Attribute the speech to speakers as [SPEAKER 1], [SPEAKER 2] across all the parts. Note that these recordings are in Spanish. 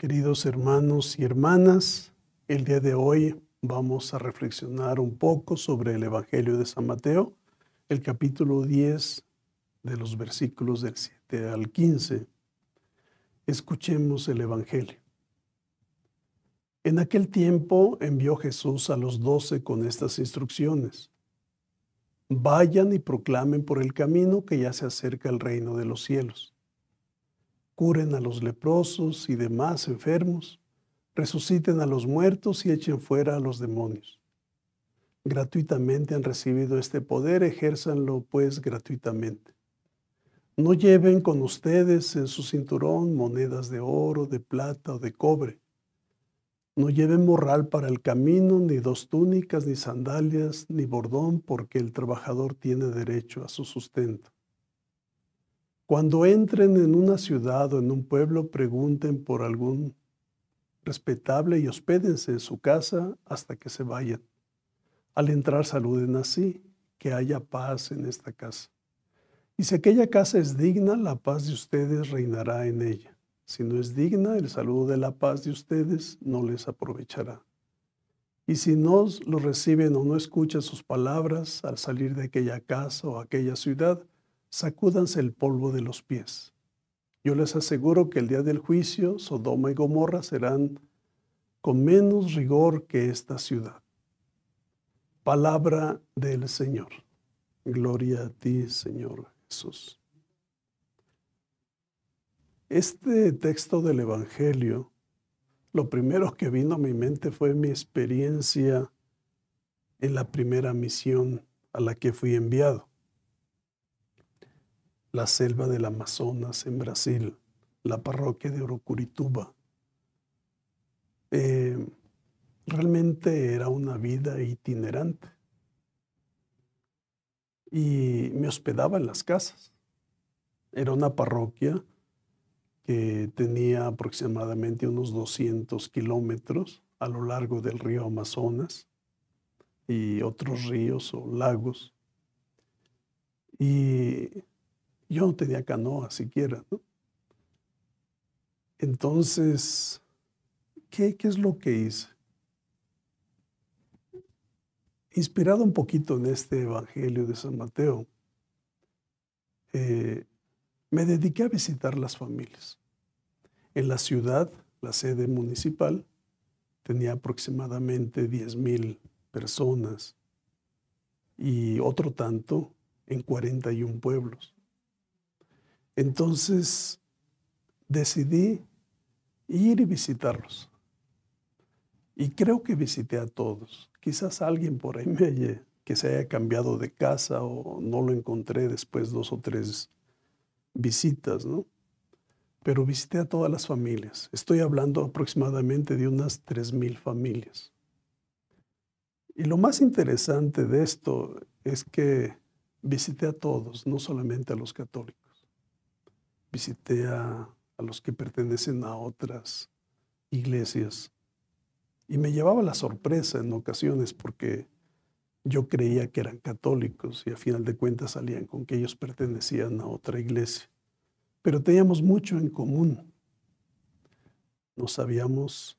[SPEAKER 1] Queridos hermanos y hermanas, el día de hoy vamos a reflexionar un poco sobre el Evangelio de San Mateo, el capítulo 10 de los versículos del 7 al 15. Escuchemos el Evangelio. En aquel tiempo envió Jesús a los doce con estas instrucciones. Vayan y proclamen por el camino que ya se acerca el reino de los cielos curen a los leprosos y demás enfermos, resuciten a los muertos y echen fuera a los demonios. Gratuitamente han recibido este poder, ejérzanlo pues gratuitamente. No lleven con ustedes en su cinturón monedas de oro, de plata o de cobre. No lleven morral para el camino, ni dos túnicas, ni sandalias, ni bordón, porque el trabajador tiene derecho a su sustento. Cuando entren en una ciudad o en un pueblo, pregunten por algún respetable y hospédense en su casa hasta que se vayan. Al entrar saluden así, que haya paz en esta casa. Y si aquella casa es digna, la paz de ustedes reinará en ella. Si no es digna, el saludo de la paz de ustedes no les aprovechará. Y si no lo reciben o no escuchan sus palabras al salir de aquella casa o aquella ciudad, sacúdanse el polvo de los pies. Yo les aseguro que el día del juicio Sodoma y Gomorra serán con menos rigor que esta ciudad. Palabra del Señor. Gloria a ti, Señor Jesús. Este texto del Evangelio, lo primero que vino a mi mente fue mi experiencia en la primera misión a la que fui enviado la selva del Amazonas en Brasil, la parroquia de Orocurituba. Eh, realmente era una vida itinerante. Y me hospedaba en las casas. Era una parroquia que tenía aproximadamente unos 200 kilómetros a lo largo del río Amazonas y otros ríos o lagos. Y yo no tenía canoa siquiera, Entonces, ¿qué, es lo que hice? Inspirado un poquito en este Evangelio de San Mateo, eh, me dediqué a visitar las familias. En la ciudad, la sede municipal, tenía aproximadamente 10.000 personas y otro tanto en 41 pueblos. Entonces decidí ir y visitarlos. Y creo que visité a todos. Quizás alguien por ahí me que se haya cambiado de casa o no lo encontré después dos o tres visitas, ¿no? Pero visité a todas las familias. Estoy hablando aproximadamente de unas 3.000 familias. Y lo más interesante de esto es que visité a todos, no solamente a los católicos visité a, los que pertenecen a otras iglesias. Y me llevaba la sorpresa en ocasiones porque yo creía que eran católicos y a final de cuentas salían con que ellos pertenecían a otra iglesia. Pero teníamos mucho en común. Nos habíamos...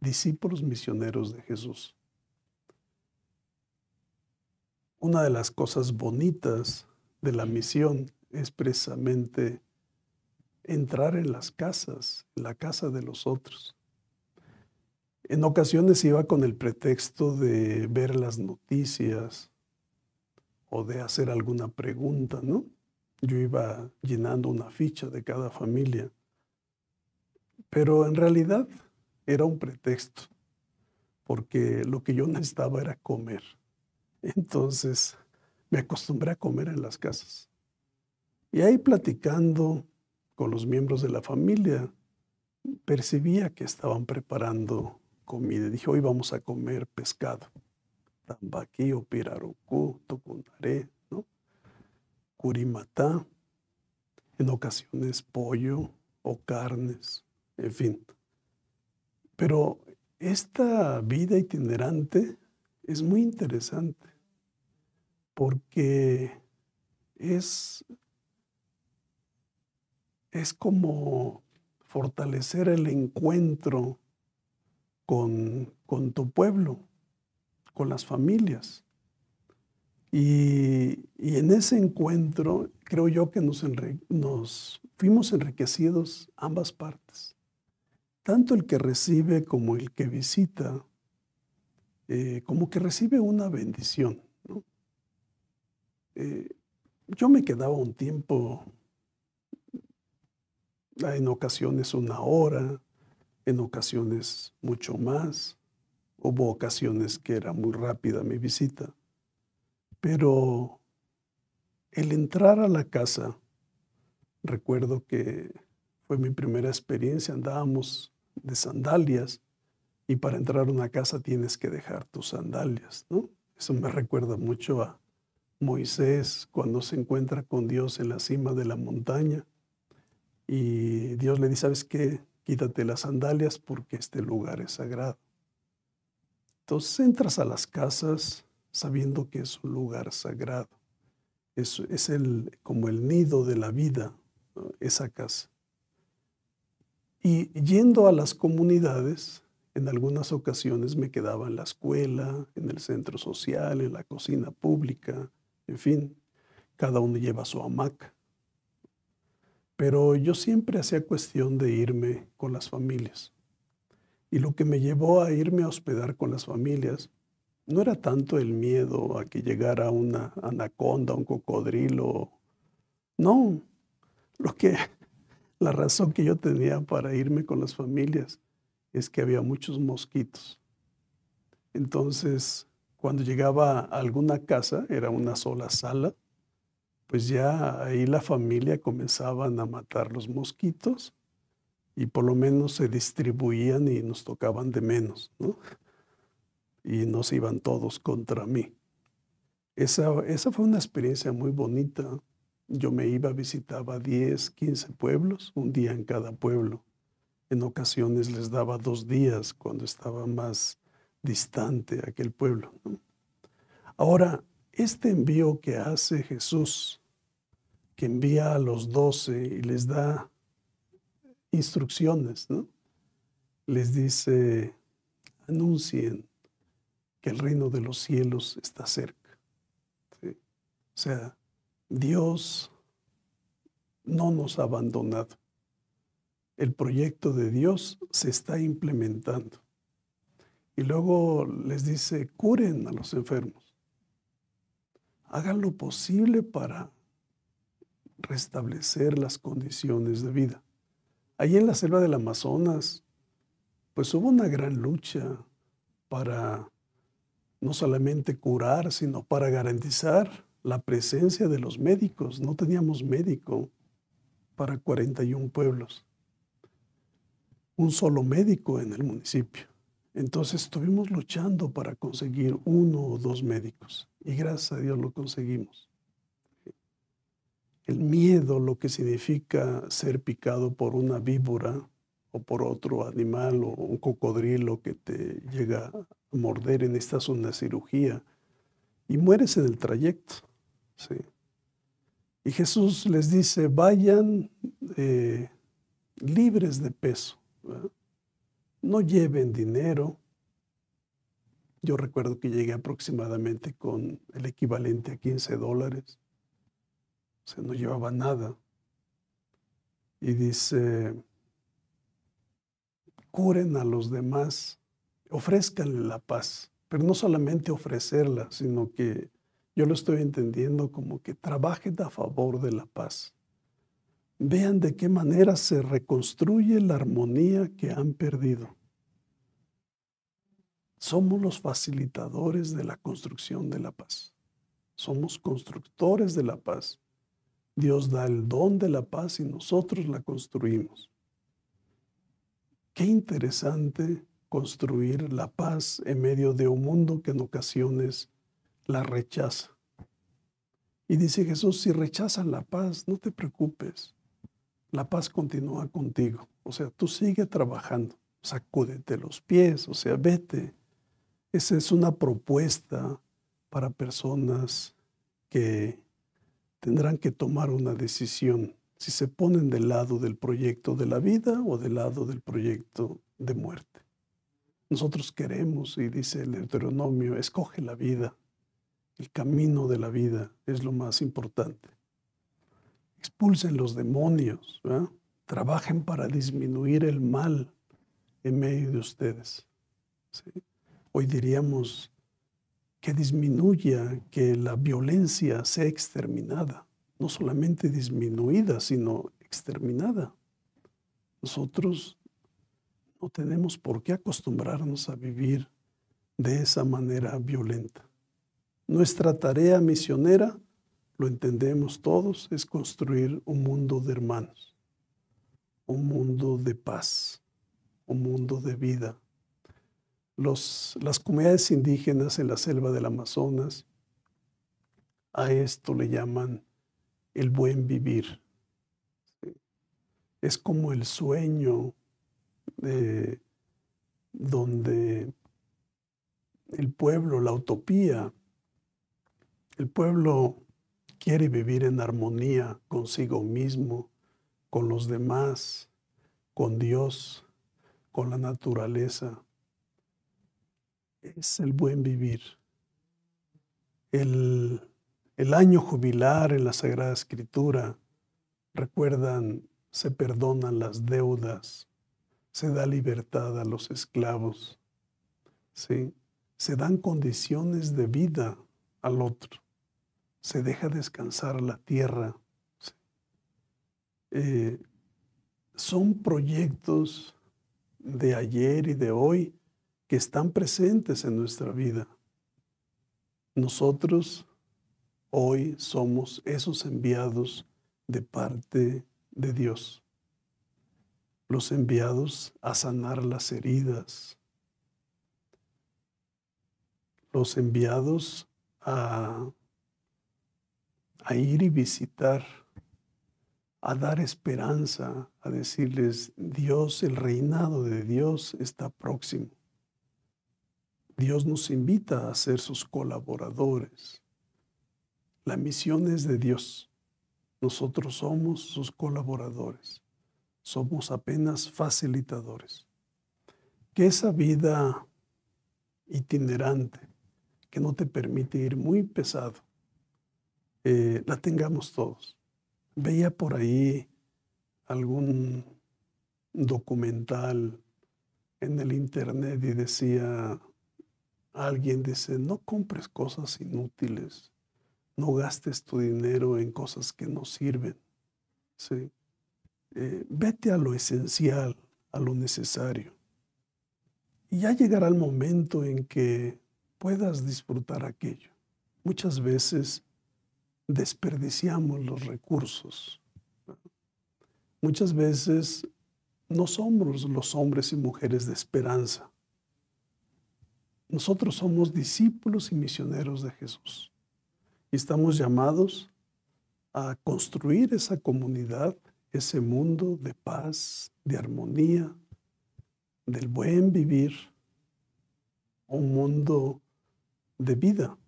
[SPEAKER 1] discípulos misioneros de Jesús. Una de las cosas bonitas de la misión es precisamente entrar en las casas, la casa de los otros. En ocasiones iba con el pretexto de ver las noticias o de hacer alguna pregunta, ¿no? Yo iba llenando una ficha de cada familia, pero en realidad era un pretexto, porque lo que yo necesitaba era comer. Entonces me acostumbré a comer en las casas. Y ahí platicando, con los miembros de la familia, percibía que estaban preparando comida. Dijo, hoy vamos a comer pescado. o pirarucú, tucunaré, ¿no? curimatá, en ocasiones pollo o carnes, en fin. Pero esta vida itinerante es muy interesante porque es es como fortalecer el encuentro con, tu pueblo, con las familias. Y, en ese encuentro creo yo que nos, fuimos enriquecidos ambas partes, tanto el que recibe como el que visita, eh, como que recibe una bendición. Eh, yo me quedaba un tiempo en ocasiones una hora, en ocasiones mucho más. Hubo ocasiones que era muy rápida mi visita. Pero el entrar a la casa, recuerdo que fue mi primera experiencia, andábamos de sandalias y para entrar a una casa tienes que dejar tus sandalias, ¿no? Eso me recuerda mucho a Moisés cuando se encuentra con Dios en la cima de la montaña y Dios le dice, ¿sabes qué? Quítate las sandalias porque este lugar es sagrado. Entonces entras a las casas sabiendo que es un lugar sagrado. Es, es el, como el nido de la vida, esa casa. Y yendo a las comunidades, en algunas ocasiones me quedaba en la escuela, en el centro social, en la cocina pública, en fin, cada uno lleva su hamaca. Pero yo siempre hacía cuestión de irme con las familias. Y lo que me llevó a irme a hospedar con las familias no era tanto el miedo a que llegara una anaconda, un cocodrilo. No, lo que la razón que yo tenía para irme con las familias es que había muchos mosquitos. Entonces, cuando llegaba a alguna casa, era una sola sala, pues ya ahí la familia comenzaban a matar los mosquitos y por lo menos se distribuían y nos tocaban de menos, Y nos iban todos contra mí. Esa, fue una experiencia muy bonita. Yo me iba, visitaba 10, 15 pueblos, un día en cada pueblo. En ocasiones les daba dos días cuando estaba más distante aquel pueblo. ¿no? Ahora, este envío que hace Jesús, que envía a los doce y les da instrucciones, Les dice, anuncien que el reino de los cielos está cerca. O sea, Dios no nos ha abandonado. El proyecto de Dios se está implementando. Y luego les dice, curen a los enfermos hagan lo posible para restablecer las condiciones de vida. Allí en la selva del Amazonas, pues hubo una gran lucha para no solamente curar, sino para garantizar la presencia de los médicos. No teníamos médico para 41 pueblos. Un solo médico en el municipio. Entonces estuvimos luchando para conseguir uno o dos médicos. Y gracias a Dios lo conseguimos. El miedo, lo que significa ser picado por una víbora o por otro animal o un cocodrilo que te llega a morder en esta una cirugía y mueres en el trayecto. ¿sí? Y Jesús les dice, vayan eh, libres de peso, no lleven dinero, yo recuerdo que llegué aproximadamente con el equivalente a 15 dólares. O sea, no llevaba nada. Y dice, curen a los demás, ofrezcanle la paz, pero no solamente ofrecerla, sino que yo lo estoy entendiendo como que trabajen a favor de la paz. Vean de qué manera se reconstruye la armonía que han perdido. Somos los facilitadores de la construcción de la paz. Somos constructores de la paz. Dios da el don de la paz y nosotros la construimos. Qué interesante construir la paz en medio de un mundo que en ocasiones la rechaza. Y dice Jesús, si rechazan la paz, no te preocupes. La paz continúa contigo. O sea, tú sigue trabajando. Sacúdete los pies, o sea, vete. Esa es una propuesta para personas que tendrán que tomar una decisión si se ponen del lado del proyecto de la vida o del lado del proyecto de muerte. Nosotros queremos, y dice el Deuteronomio, escoge la vida. El camino de la vida es lo más importante. Expulsen los demonios, trabajen para disminuir el mal en medio de ustedes hoy diríamos, que disminuya, que la violencia sea exterminada, no solamente disminuida, sino exterminada. Nosotros no tenemos por qué acostumbrarnos a vivir de esa manera violenta. Nuestra tarea misionera, lo entendemos todos, es construir un mundo de hermanos, un mundo de paz, un mundo de vida, las comunidades indígenas en la selva del Amazonas, a esto le llaman el buen vivir. Es como el sueño donde el pueblo, la utopía, el pueblo quiere vivir en armonía consigo mismo, con los demás, con Dios, con la naturaleza es el buen vivir, el, el año jubilar en la Sagrada Escritura. Recuerdan, se perdonan las deudas, se da libertad a los esclavos, se dan condiciones de vida al otro, se deja descansar la tierra. Eh, son proyectos de ayer y de hoy que están presentes en nuestra vida. Nosotros hoy somos esos enviados de parte de Dios. Los enviados a sanar las heridas. Los enviados a, ir y visitar, a dar esperanza, a decirles, Dios, el reinado de Dios está próximo. Dios nos invita a ser sus colaboradores. La misión es de Dios. Nosotros somos sus colaboradores. Somos apenas facilitadores. Que esa vida itinerante que no te permite ir muy pesado, eh, la tengamos todos. Veía por ahí algún documental en el internet y decía alguien dice, no compres cosas inútiles, no gastes tu dinero en cosas que no sirven. ¿sí? Eh, vete a lo esencial, a lo necesario. Y ya llegará el momento en que puedas disfrutar aquello. Muchas veces desperdiciamos los recursos. Muchas veces no somos los hombres y mujeres de esperanza. Nosotros somos discípulos y misioneros de Jesús. Y estamos llamados a construir esa comunidad, ese mundo de paz, de armonía, del buen vivir, un mundo de vida,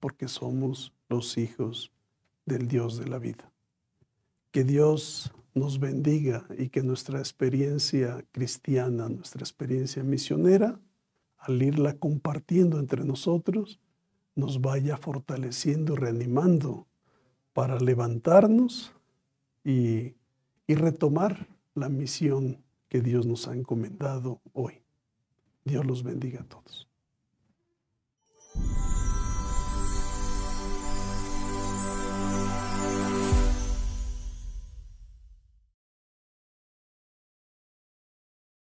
[SPEAKER 1] porque somos los hijos del Dios de la vida. Que Dios nos bendiga y que nuestra experiencia cristiana, nuestra experiencia misionera, al irla compartiendo entre nosotros, nos vaya fortaleciendo reanimando para levantarnos y, y retomar la misión que Dios nos ha encomendado hoy. Dios los bendiga a todos.